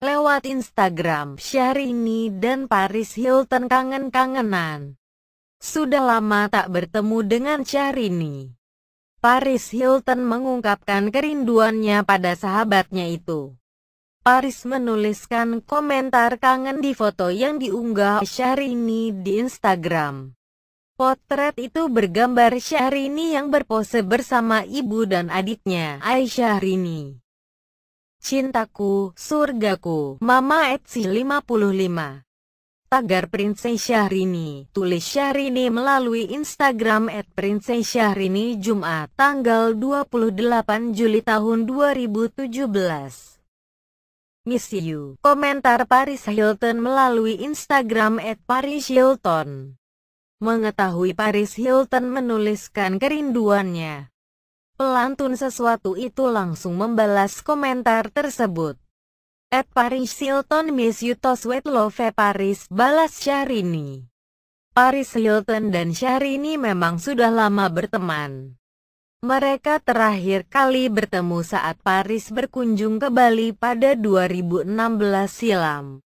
lewat Instagram Syahrini dan Paris Hilton kangen-kangenan. Sudah lama tak bertemu dengan Syahrini. Paris Hilton mengungkapkan kerinduannya pada sahabatnya itu. Paris menuliskan komentar kangen di foto yang diunggah Syahrini di Instagram. Potret itu bergambar Syahrini yang berpose bersama ibu dan adiknya, Aisyah Rini. Cintaku, surgaku, Mama Etsy 55. Tagar Princess Syahrini, tulis Syahrini melalui Instagram at Princess Syahrini Jumat tanggal 28 Juli tahun 2017. Miss you. Komentar Paris Hilton melalui Instagram at Paris Hilton. Mengetahui Paris Hilton menuliskan kerinduannya pelantun sesuatu itu langsung membalas komentar tersebut. At Paris Hilton Miss You to Sweet Love Paris balas Syahrini. Paris Hilton dan Syahrini memang sudah lama berteman. Mereka terakhir kali bertemu saat Paris berkunjung ke Bali pada 2016 silam.